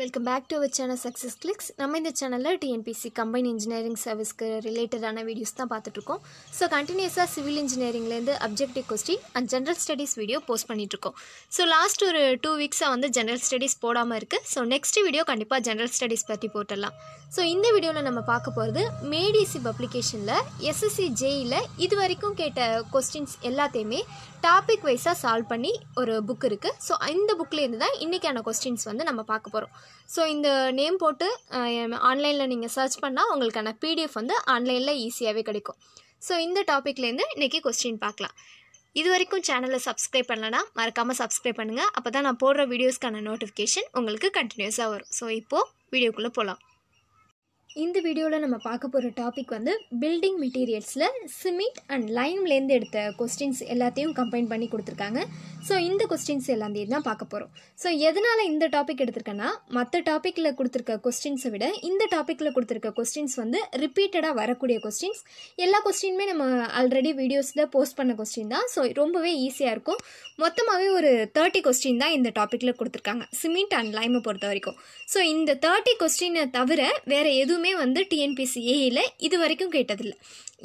Welcome back to our channel Success Clicks நம்ம இந்த சேனலில் டிஎன்பிசி கம்பைன் இன்ஜினியரிங் சர்வீஸ்க்கு ரிலேட்டடான வீடியோஸ் தான் பார்த்துட்ருக்கோம் ஸோ கண்டினியூஸாக சிவில் இன்ஜினியரிங்லேருந்து objective question and general studies video post பண்ணிகிட்ருக்கோம் ஸோ லாஸ்ட் ஒரு டூ வீக்ஸாக வந்து ஜென்ரல் ஸ்டடீஸ் போடாமல் இருக்குது ஸோ நெக்ஸ்ட் வீடியோ கண்டிப்பாக ஜென்ரல் ஸ்டடீஸ் பற்றி போட்டுடலாம் ஸோ இந்த வீடியோவில் நம்ம பார்க்க போகிறது மேடிசி பப்ளிகேஷனில் எஸ்எஸ்சி ஜேயில் இது வரைக்கும் கேட்ட கொஸ்டின்ஸ் எல்லாத்தையுமே டாபிக் வைஸாக சால்வ் பண்ணி ஒரு புக் இருக்குது ஸோ இந்த புக்லேருந்து தான் இன்றைக்கான கொஸ்டின்ஸ் வந்து நம்ம பார்க்க போகிறோம் ஸோ இந்த நேம் போட்டு ஆன்லைனில் நீங்கள் சர்ச் பண்ணால் உங்களுக்கான பிடிஎஃப் வந்து ஆன்லைனில் ஈஸியாகவே கிடைக்கும் ஸோ இந்த டாப்பிக்லேருந்து இன்றைக்கி கொஸ்டின் பார்க்கலாம் இது வரைக்கும் சேனலை சப்ஸ்கிரைப் பண்ணலன்னா மறக்காமல் சப்ஸ்கிரைப் பண்ணுங்கள் அப்போ தான் நான் போடுற வீடியோஸ்க்கான நோட்டிஃபிகேஷன் உங்களுக்கு கண்டினியூஸாக வரும் ஸோ இப்போது வீடியோக்குள்ளே போகலாம் இந்த வீடியோவில் நம்ம பார்க்க போகிற டாபிக் வந்து பில்டிங் மெட்டீரியல்ஸில் சிமெண்ட் அண்ட் லைம்லேருந்து எடுத்த கொஸ்டின்ஸ் எல்லாத்தையும் கம்பைன் பண்ணி கொடுத்துருக்காங்க ஸோ இந்த கொஸ்டின்ஸ் எல்லாத்தையும் தான் பார்க்க போகிறோம் ஸோ எதனால் இந்த டாபிக் எடுத்திருக்கேன்னா மற்ற டாப்பிக்கில் கொடுத்துருக்க கொஸ்டின்ஸை விட இந்த டாப்பிக்கில் கொடுத்துருக்க கொஸ்டின்ஸ் வந்து ரிப்பீட்டடாக வரக்கூடிய கொஸ்டின்ஸ் எல்லா கொஸ்டினுமே நம்ம ஆல்ரெடி வீடியோஸில் போஸ்ட் பண்ண கொஸ்டின் தான் ஸோ ரொம்பவே ஈஸியாக இருக்கும் மொத்தமாகவே ஒரு தேர்ட்டி கொஸ்டின் தான் இந்த டாப்பிக்கில் கொடுத்துருக்காங்க சிமெண்ட் அண்ட் லைமை பொறுத்த வரைக்கும் ஸோ இந்த தேர்ட்டி கொஸ்டினை தவிர வேறு எதுவும் எதுவுமே வந்து டிஎன்பிஎஸ்சி ஏயில் இது வரைக்கும் கேட்டதில்லை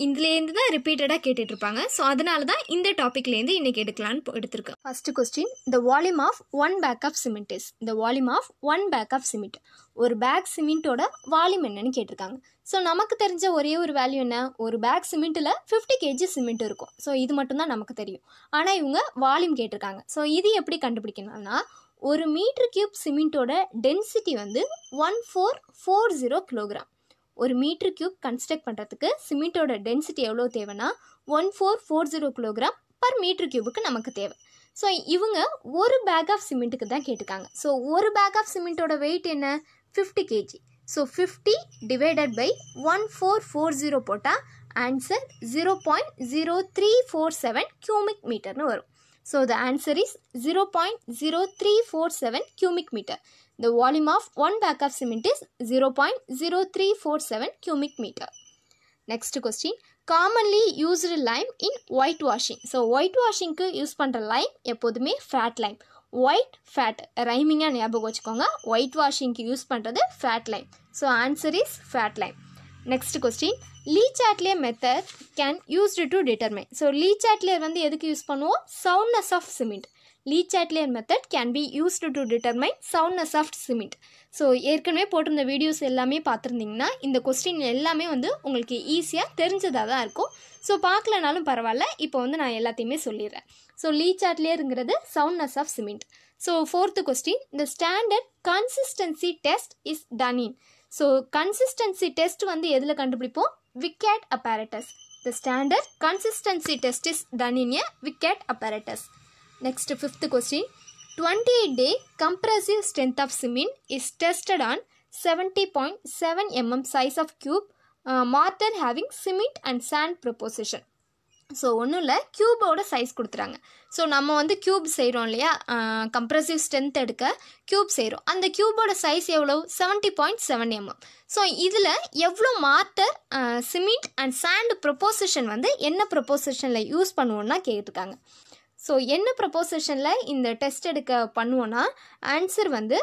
இதுலேருந்து தான் ரிப்பீட்டடாக கேட்டுட்ருப்பாங்க ஸோ அதனால தான் இந்த டாப்பிக்லேருந்து இன்றைக்கி எடுக்கலான்னு எடுத்திருக்கேன் first question the volume of one bag of cement is the volume of one bag of cement ஒரு பேக் சிமெண்ட்டோட வால்யூம் என்னன்னு கேட்டிருக்காங்க ஸோ நமக்கு தெரிஞ்ச ஒரே ஒரு வேல்யூ என்ன ஒரு பேக் சிமெண்ட்டில் ஃபிஃப்டி கேஜி சிமெண்ட் இருக்கும் ஸோ இது மட்டும்தான் நமக்கு தெரியும் ஆனால் இவங்க வால்யூம் கேட்டிருக்காங்க ஸோ இது எப்படி கண்டுபிடிக்கணும்னா ஒரு மீட்ரு கியூப் சிமெண்ட்டோட டென்சிட்டி வந்து one four four zero kilogram ஒரு மீட்ரு கியூப் கன்ஸ்ட்ரக்ட் பண்ணுறதுக்கு சிமெண்ட்டோட டென்சிட்டி எவ்வளோ தேவைன்னா one four four zero kilogram per metre கியூபுக்கு நமக்கு தேவை ஸோ இவங்க ஒரு பேக் ஆஃப் சிமெண்ட்டுக்கு தான் கேட்டுக்காங்க ஸோ ஒரு பேக் ஆஃப் சிமெண்ட்டோட வெயிட் என்ன fifty KG so fifty divided by one four four zero போட்டால் answer zero point zero three four seven cubic மீட்டர்னு வரும் So the answer is 0.0347 cubic meter. The volume of one bag of cement is 0.0347 cubic meter. Next question commonly used lime in white washing so white வாஷிங்க்கு use பண்ணுற lime எப்போதுமே fat lime white fat ரைமிங்காக ஞாபகம் வச்சுக்கோங்க white வாஷிங்க்கு use பண்ணுறது fat lime so answer is fat lime next question Le Chatelier method can used to determine so Le வந்து எதுக்கு யூஸ் பண்ணுவோம் soundness of cement Le method can be used to determine soundness of cement so ஏற்கனவே போட்டிருந்த videos எல்லாமே பார்த்துருந்திங்கன்னா இந்த question எல்லாமே வந்து உங்களுக்கு ஈஸியாக தெரிஞ்சதாக தான் இருக்கும் ஸோ பார்க்கலனாலும் பரவாயில்ல இப்போ வந்து நான் எல்லாத்தையுமே சொல்லிடுறேன் ஸோ லீச் ஆட்லியருங்கிறது soundness of cement so fourth question இந்த standard consistency test is done in so consistency test வந்து எதில் கண்டுபிடிப்போம் wicket apparatus. The standard consistency test is done in a wicket apparatus. Next fifth question. 28 day compressive strength of cement is tested on 70.7 mm size of cube uh, mortar having cement and sand proposition. So ஒன்றும் இல்லை க்யூபோட size கொடுத்துறாங்க so நம்ம வந்து cube செய்கிறோம் இல்லையா compressive strength எடுக்க cube செய்கிறோம் அந்த க்யூபோட சைஸ் எவ்வளோ seventy point seven MM so இதில் எவ்வளோ mortar cement and sand proposition வந்து என்ன ப்ரொப்போசிஷனில் யூஸ் பண்ணுவோன்னா கேட்டிருக்காங்க ஸோ என்ன ப்ரொப்போசிஷனில் இந்த டெஸ்ட் எடுக்க பண்ணுவோன்னா ஆன்சர் வந்து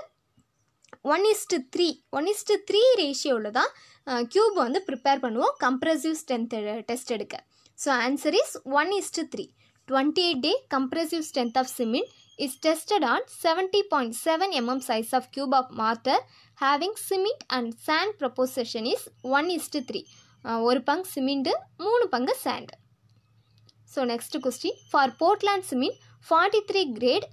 one is to three one is to three ரேஷியோவில் தான் க்யூப் வந்து ப்ரிப்பேர் பண்ணுவோம் கம்ப்ரசிவ் ஸ்ட்ரென்த் டெஸ்ட் எடுக்க So answer is 1 is to 3. 28 day compressive strength of cement is tested on 70.7 mm size of cube of mortar having cement and sand proportion is 1 is to 3. Uh, ஒரு பங்கு cement மூணு பங்கு sand so next question for Portland cement forty three grade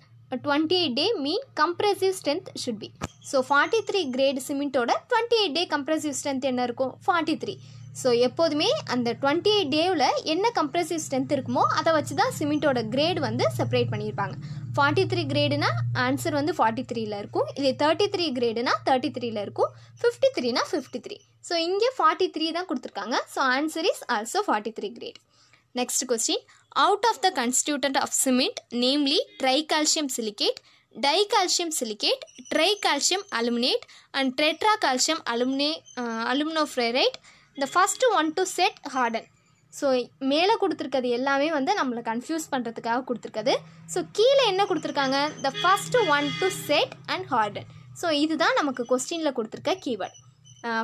twenty eight day mean compressive strength should be so forty three grade சிமெண்ட்டோட twenty eight day compressive strength என்ன இருக்கும் forty three so எப்போதுமே அந்த twenty eight டேவில் என்ன compressive strength இருக்குமோ அதை வச்சு தான் சிமெண்ட்டோட கிரேட் வந்து செப்பரேட் பண்ணியிருப்பாங்க ஃபார்ட்டி த்ரீ கிரேடுனா ஆன்சர் வந்து ஃபார்ட்டி த்ரீயில் இருக்கும் இதே தேர்ட்டி த்ரீ கிரேடுனா தேர்ட்டி த்ரீயில் இருக்கும் ஃபிஃப்டி த்ரீனா ஃபிஃப்டி த்ரீ ஸோ இங்கே ஃபார்ட்டி த்ரீ தான் கொடுத்துருக்காங்க so answer is also forty three grade next question out of the constituent of cement namely tri calcium silicate di calcium silicate tri calcium aluminate and tetra calcium alumina aluminoferrite இந்த first one to set Horton so மேலே கொடுத்துருக்கிறது எல்லாமே வந்து நம்மளை confuse பண்ணுறதுக்காக கொடுத்துருக்குது so கீழே என்ன கொடுத்துருக்காங்க the first one to set and harden so இதுதான் நமக்கு கொஸ்டினில் கொடுத்துருக்க keyword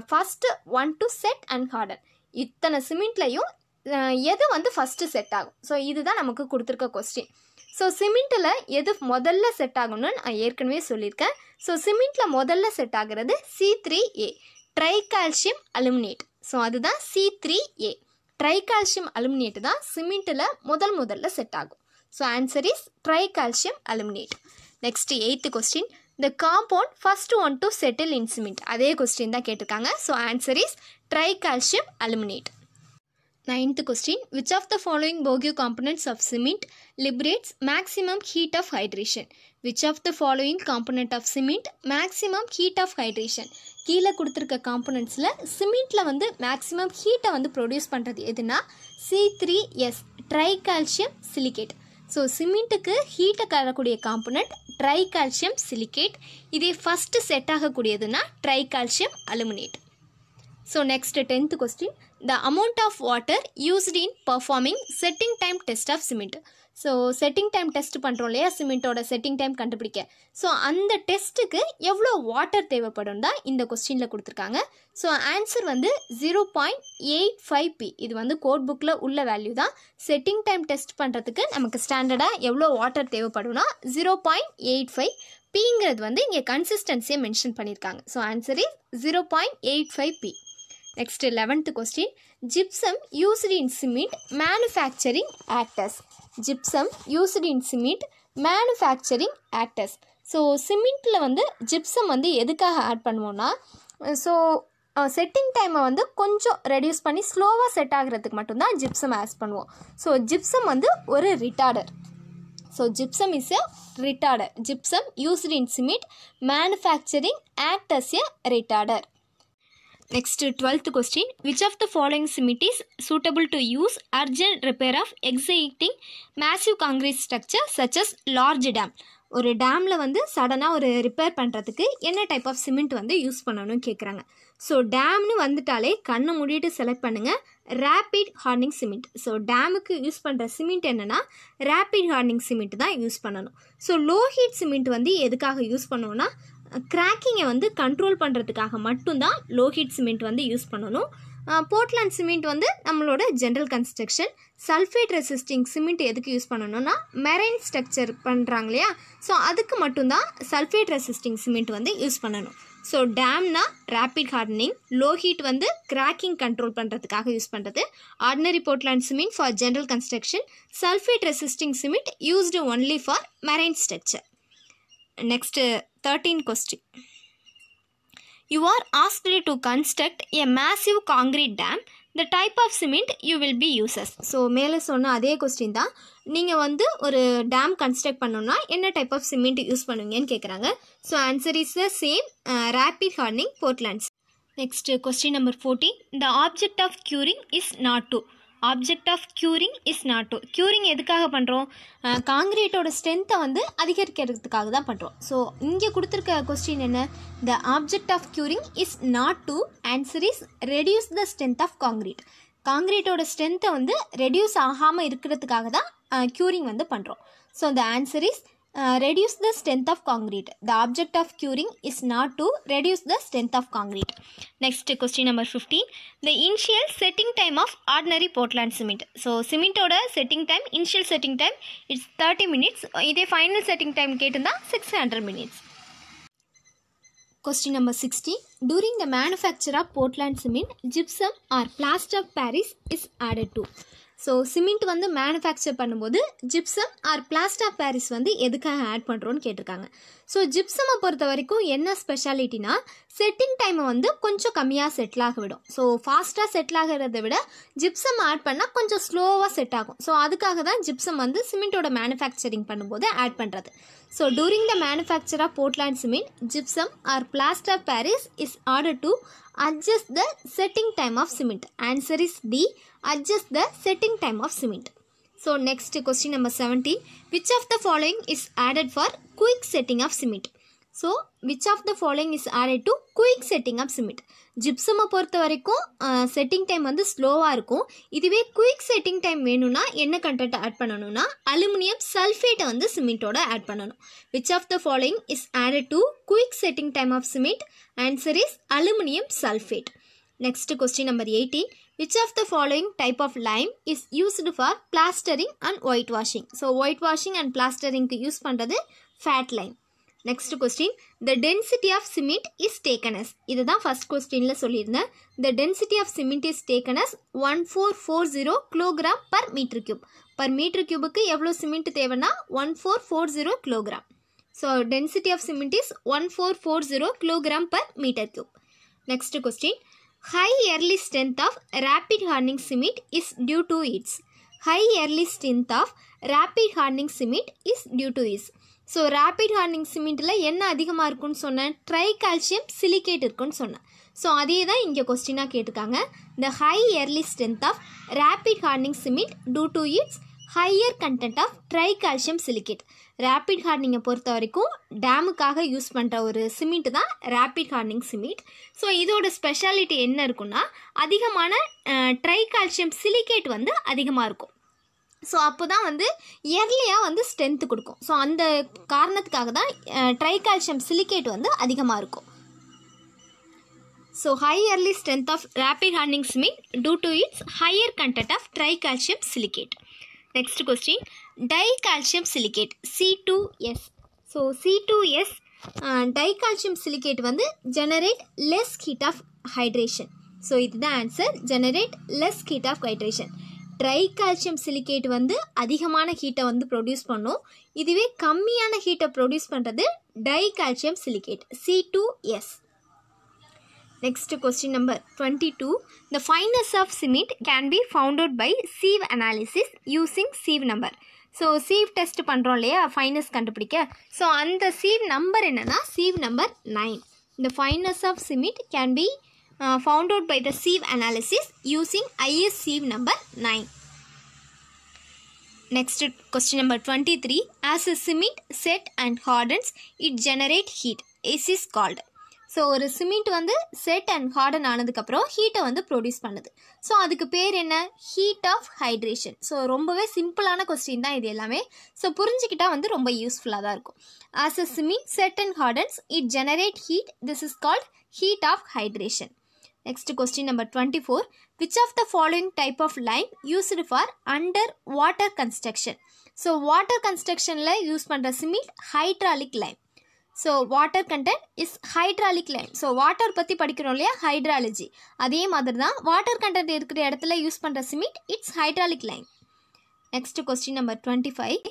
first one to set and harden இத்தனை சிமெண்ட்லையும் uh, எது வந்து ஃபஸ்ட்டு செட் ஆகும் ஸோ இதுதான் நமக்கு கொடுத்துருக்க கொஸ்டின் ஸோ சிமெண்ட்டில் எது முதல்ல செட் ஆகணும்னு நான் ஏற்கனவே சொல்லியிருக்கேன் ஸோ சிமெண்ட்டில் முதல்ல செட் ஆகிறது C three A tri aluminate so அதுதான் C three A tri calcium aluminate தான் சிமெண்ட்டில் முதல் முதல்ல செட் ஆகும் so answer is tri aluminate next eighth question the compound first one to settle in cement அதே question தான் கேட்டிருக்காங்க so answer is tri aluminate ninth question which of the following போகியோ components of cement liberates maximum heat of hydration which of the following component of cement maximum heat of hydration கீழே கொடுத்துருக்க காம்பனண்ட்ஸில் சிமெண்ட்டில் வந்து maximum ஹீட்டை வந்து produce பண்ணுறது எதுனா C three S tri calcium silicate so சிமெண்ட்டுக்கு ஹீட்டை கரக்கூடிய காம்பனண்ட் ட்ரை கால்சியம் சிலிகேட் இதே ஃபஸ்ட்டு செட் ஆகக்கூடியதுன்னா tri calcium aluminate so next tenth question the amount of water used in performing setting time test of cement so setting time test பண்ணுறோம் இல்லையா சிமெண்ட்டோட setting time கண்டுபிடிக்க so அந்த டெஸ்ட்டுக்கு எவ்வளோ water தேவைப்படும் தான் இந்த கொஸ்டினில் கொடுத்துருக்காங்க ஸோ ஆன்சர் வந்து zero point eight five P இது வந்து கோட் புக்கில் உள்ள வேல்யூ தான் செட்டிங் டைம் டெஸ்ட் பண்ணுறதுக்கு நமக்கு ஸ்டாண்டர்டாக எவ்வளோ வாட்டர் தேவைப்படும்னா ஜீரோ பாயிண்ட் எயிட் ஃபைவ் பிங்கிறது வந்து இங்கே கன்சிஸ்டன்சியை மென்ஷன் பண்ணியிருக்காங்க so answer is zero point eight five P next eleventh question gypsum used in cement manufacturing acts as gypsum used in cement manufacturing acts as so சிமெண்ட்டில் வந்து ஜிப்சம் வந்து எதுக்காக ஆட் பண்ணுவோன்னா ஸோ செட்டிங் டைமை வந்து கொஞ்சம் ரெடியூஸ் பண்ணி ஸ்லோவாக செட் ஆகிறதுக்கு மட்டும்தான் ஜிப்சம் ஆட் பண்ணுவோம் ஸோ ஜிப்சம் வந்து ஒரு retarder so gypsum is a retarder gypsum used in cement manufacturing acts as a retarder next twelfth question which of the following cement is suitable to use urgent repair of existing massive concrete structure such as large dam ஒரு டேமில் வந்து சடனாக ஒரு repair பண்ணுறதுக்கு என்ன type of cement வந்து use பண்ணணும்னு கேட்குறாங்க ஸோ டேம்னு வந்துட்டாலே கண்ணை மூடிட்டு செலக்ட் பண்ணுங்கள் ரேப்பிட் ஹார்னிங் சிமெண்ட் ஸோ டேமுக்கு யூஸ் பண்ணுற சிமெண்ட் என்னென்னா ரேப்பிட் ஹார்னிங் சிமெண்ட் தான் யூஸ் பண்ணணும் ஸோ லோ ஹீட் சிமெண்ட் வந்து எதுக்காக யூஸ் பண்ணுவோன்னா கிராக்கிங்கை வந்து கண்ட்ரோல் பண்ணுறதுக்காக மட்டும்தான் லோஹிட் சிமெண்ட் வந்து யூஸ் பண்ணணும் போர்ட்லாண்ட் சிமெண்ட் வந்து நம்மளோட general construction sulphate resisting cement எதுக்கு யூஸ் பண்ணணும்னா மெரைன் ஸ்ட்ரக்சர் பண்ணுறாங்க இல்லையா ஸோ அதுக்கு மட்டும்தான் சல்ஃபேட் ரெசிஸ்டிங் சிமெண்ட் வந்து யூஸ் பண்ணணும் ஸோ டேம்னா ரேப்பிட் ஹார்டனிங் லோ ஹீட் வந்து கிராக்கிங் கண்ட்ரோல் பண்ணுறதுக்காக யூஸ் பண்ணுறது ordinary Portland cement for general construction sulphate resisting cement used only for marine structure next thirteen question you are asked to construct a massive concrete dam the type of cement you will be uses. So மேலே சொன்ன அதே question தான் நீங்கள் வந்து ஒரு dam construct பண்ணணுன்னா என்ன type of cement use பண்ணுவீங்கன்னு கேட்குறாங்க so answer is the same rapid hardening Portlands next question number fourteen the object of curing is not to object of curing is not to curing எதுக்காக பண்ணுறோம் காங்கிரீட்டோட ஸ்ட்ரென்த்தை வந்து அதிகரிக்கிறதுக்காக தான் பண்ணுறோம் ஸோ இங்கே கொடுத்துருக்க கொஸ்டின் என்ன the object of curing is not to answer is reduce the strength of concrete காங்கிரீட்டோட ஸ்ட்ரென்த்தை வந்து ரெடியூஸ் ஆகாமல் இருக்கிறதுக்காக தான் க்யூரிங் வந்து பண்ணுறோம் so the answer is Uh, reduce the strength of concrete. The object of curing is not to reduce the strength of concrete. Next question number 15. The initial setting time of ordinary Portland cement. So cement order setting time, initial setting time, is 30 minutes. The uh, final setting time கேட்டுந்தா 600 minutes. Question number 60. During the manufacture of Portland cement, gypsum or plaster of Paris is added to. So cement வந்து manufacture பண்ணும்போது gypsum or plaster Paris வந்து எதுக்காக add பண்ணுறோன்னு கேட்டிருக்காங்க so ஜிப்சமை பொறுத்த வரைக்கும் என்ன ஸ்பெஷாலிட்டினா செட்டிங் டைமை வந்து கொஞ்சம் கம்மியாக செட்டில் ஆக விடும் ஸோ ஃபாஸ்ட்டாக செட்டில் ஆகிறத விட ஜிப்சம் ஆட் பண்ணால் கொஞ்சம் ஸ்லோவாக செட் ஆகும் ஸோ அதுக்காக தான் ஜிப்சம் வந்து சிமெண்ட்டோட மேனுஃபேக்சரிங் பண்ணும்போது ஆட் பண்ணுறது so during the manufacture of Portland cement gypsum or plaster Paris is order to adjust the setting time of cement. Answer is D. Adjust the setting time of cement. So next question number 17. Which of the following is added for quick setting of cement? So which of the following is added to quick setting of cement ஜிப்சமை பொறுத்த வரைக்கும் setting time வந்து ஸ்லோவாக இருக்கும் இதுவே quick setting time வேணும்னா என்ன content add பண்ணணும்னா அலுமினியம் சல்ஃபேட்டை வந்து சிமெண்ட்டோட ஆட் பண்ணணும் which of the following is added to quick setting time of cement answer is aluminium sulphate next question number eighteen which of the following type of lime is used for plastering and white washing so white washing and பிளாஸ்டரிங்க்கு use பண்ணுறது fat lime next question the density of cement is taken as இது தான் first கொஸ்டினில் சொல்லியிருந்தேன் த density of cement is taken as one four four zero kilogram per metre cube per metre கியூபுக்கு எவ்வளோ cement தேவைன்னா one four four zero kilogram so density of cement is one four four zero kilogram per metre cube next question high early strength of rapid hardening cement is due to its high early strength of rapid hardening cement is due to its so rapid hardening சிமெண்ட்டில் என்ன அதிகமாக இருக்குன்னு சொன்னேன் try calcium silicate இருக்குன்னு சொன்னேன் so அதே தான் இங்கே கொஸ்டினாக கேட்டிருக்காங்க the high early strength of rapid hardening cement due to its higher content of tri calcium silicate rapid ஹார்னிங்கை பொறுத்த வரைக்கும் டேமுக்காக யூஸ் பண்ணுற ஒரு சிமெண்ட் தான் ரேப்பிட் ஹார்னிங் சிமெண்ட் ஸோ இதோட ஸ்பெஷாலிட்டி என்ன இருக்குன்னா அதிகமான ட்ரை கால்சியம் சிலிகேட் வந்து அதிகமாக இருக்கும் ஸோ அப்போ தான் வந்து இயர்லியாக வந்து ஸ்ட்ரென்த்து கொடுக்கும் ஸோ அந்த காரணத்துக்காக தான் ட்ரைகால்சியம் சிலிகேட் வந்து அதிகமாக இருக்கும் so high early strength of rapid hardening mean due to its higher content of tricalcium silicate next question di calcium silicate C two S so C two S di calcium silicate வந்து generate less heat of hydration so இதுதான் answer generate less heat of hydration tri calcium silicate வந்து அதிகமான ஹீட்டை வந்து produce பண்ணும் இதுவே கம்மியான ஹீட்டை ப்ரொடியூஸ் பண்ணுறது tri calcium silicate C two S next question number twenty two the fineness of cement can be found by sieve analysis using sieve number so sieve test பண்ணுறோம் இல்லையா ஃபைனஸ் கண்டுபிடிக்க ஸோ அந்த sieve number என்னென்னா sieve number nine இந்த fineness of cement can be uh, found out by the sieve analysis using IS sieve number 9. Next question number 23. As a cement set and hardens, it generate heat. This is called. So ஒரு cement வந்து set and harden ஆனதுக்கப்புறம் ஹீட்டை வந்து produce பண்ணுது so அதுக்கு பேர் என்ன heat of hydration so ரொம்பவே சிம்பிளான கொஸ்டின் தான் இது எல்லாமே ஸோ புரிஞ்சுக்கிட்டால் வந்து ரொம்ப யூஸ்ஃபுல்லாக தான் இருக்கும் as a cement set and hardens it generate heat this is called heat of hydration next question number twenty four which of the following type of lime used for under water construction so water கன்ஸ்ட்ரக்ஷனில் use பண்ணுற cement hydraulic lime so water content is hydraulic lime so water பற்றி படிக்கிறோம் இல்லையா hydrology அதே மாதிரி தான் water content இருக்கிற இடத்துல யூஸ் பண்ணுற cement its hydraulic lime next question number twenty five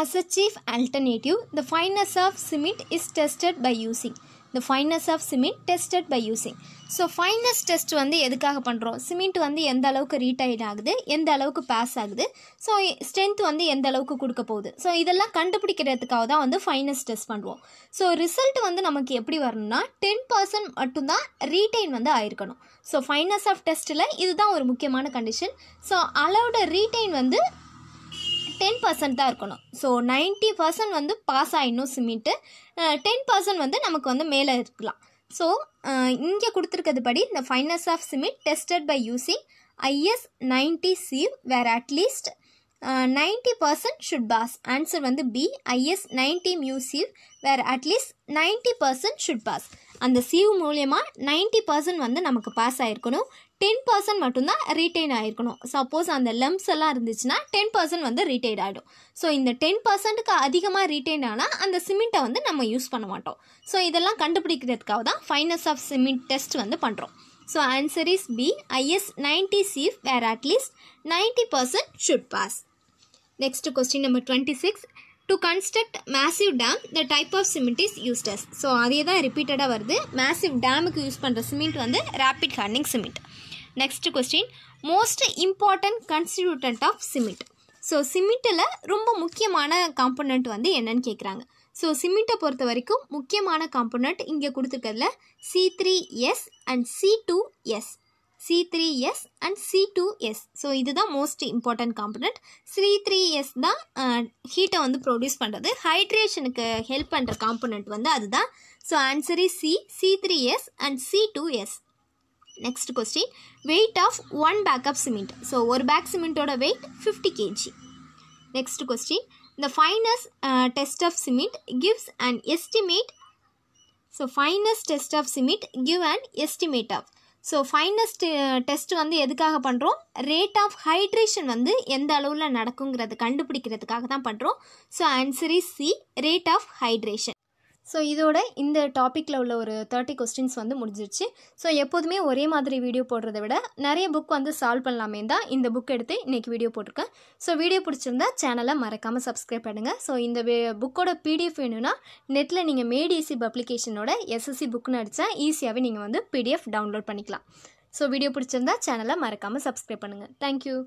as a cheap alternative the fineness of cement is tested by using the fineness of cement tested by using so fineness test வந்து எதுக்காக பண்ணுறோம் cement வந்து எந்த அளவுக்கு retain ஆகுது எந்த அளவுக்கு pass ஆகுது ஸோ ஸ்ட்ரென்த் வந்து எந்த அளவுக்கு கொடுக்க போகுது ஸோ இதெல்லாம் கண்டுபிடிக்கிறதுக்காக தான் வந்து ஃபைனஸ் டெஸ்ட் பண்ணுவோம் ஸோ ரிசல்ட் வந்து நமக்கு எப்படி வரணும்னா டென் பர்சன்ட் மட்டும்தான் ரீடைன் வந்து ஆயிருக்கணும் ஸோ ஃபைனஸ் ஆஃப் டெஸ்ட்டில் இதுதான் ஒரு முக்கியமான கண்டிஷன் ஸோ அளவோட ரீடைன் வந்து டென் பர்சன்ட் தான் இருக்கணும் ஸோ நைன்ட்டி பர்சன்ட் வந்து பாஸ் ஆகிடணும் சிமிட்டு டென் பர்சன்ட் வந்து நமக்கு வந்து மேலே இருக்கலாம் ஸோ இங்கே கொடுத்துருக்கிறது படி இந்த fineness of cement tested by using IS ninety sieve where at least ninety percent should pass answer வந்து B IS ninety mu sieve where at least ninety percent should pass அந்த சீவ் மூலியமாக நைன்ட்டி பர்சன்ட் வந்து நமக்கு பாஸ் ஆகிருக்கணும் டென் பர்சன்ட் மட்டும்தான் retain ஆகிருக்கணும் suppose அந்த lumps எல்லாம் இருந்துச்சுன்னா டென் பர்சன்ட் வந்து ரீட்டைன் ஆகிடும் ஸோ இந்த டென் பர்சன்ட்டுக்கு அதிகமாக ரீட்டைன் ஆனால் அந்த சிமெண்ட்டை வந்து நம்ம யூஸ் பண்ண மாட்டோம் ஸோ இதெல்லாம் கண்டுபிடிக்கிறதுக்காக தான் ஃபைனஸ் ஆஃப் சிமெண்ட் டெஸ்ட் வந்து பண்ணுறோம் so answer is B IS ninety sieve where at least ninety percent should pass next question number twenty six to construct massive dam the type of cement is used as so அதே தான் ரிப்பீட்டடாக வருது massive டேமுக்கு use பண்ணுற cement வந்து rapid hardening cement next question most important constituent of cement so சிமெண்ட்டில் ரொம்ப முக்கியமான காம்பனண்ட் வந்து என்னன்னு கேட்குறாங்க ஸோ சிமெண்ட்டை பொறுத்த வரைக்கும் முக்கியமான காம்பனண்ட் இங்கே கொடுத்துருக்கறதுல C three S and C two S C three S and C two S so இதுதான் most important component C three S தான் ஹீட்டை வந்து ப்ரொடியூஸ் பண்ணுறது ஹைட்ரேஷனுக்கு ஹெல்ப் பண்ணுற காம்பனண்ட் வந்து அதுதான் so answer is C C three S and C two S next question weight of one of cement so ஒரு bag சிமெண்ட்டோட weight fifty kg next question the fineness test of cement gives and estimate so fineness test of cement give and estimate of so fineness test வந்து எதுக்காக பண்ணுறோம் rate of hydration வந்து எந்த அளவில் நடக்குங்கிறது கண்டுபிடிக்கிறதுக்காக தான் பண்ணுறோம் so answer is C rate of hydration so இதோட இந்த டாப்பிக்கில் உள்ள ஒரு தேர்ட்டி கொஸ்டின்ஸ் வந்து முடிஞ்சிருச்சு ஸோ எப்போதுமே ஒரே மாதிரி வீடியோ போடுறத விட நிறைய புக் வந்து சால்வ் பண்ணலாமே தான் இந்த புக் எடுத்து இன்றைக்கி வீடியோ போட்டிருக்கேன் ஸோ வீடியோ பிடிச்சிருந்தா சேனலை மறக்காமல் சப்ஸ்கிரைப் பண்ணுங்கள் ஸோ இந்த புக்கோட பிடிஎஃப் வேணும்னா நெட்டில் நீங்கள் மேடிஎஸ்சி பப்ளிகேஷனோட எஸ்எஸ்சி புக்னு அடித்தா ஈஸியாகவே நீங்கள் வந்து பிடிஎஃப் டவுன்லோட் பண்ணிக்கலாம் ஸோ வீடியோ பிடிச்சிருந்தா சேனலை மறக்காமல் சப்ஸ்கிரைப் பண்ணுங்கள் தேங்க்யூ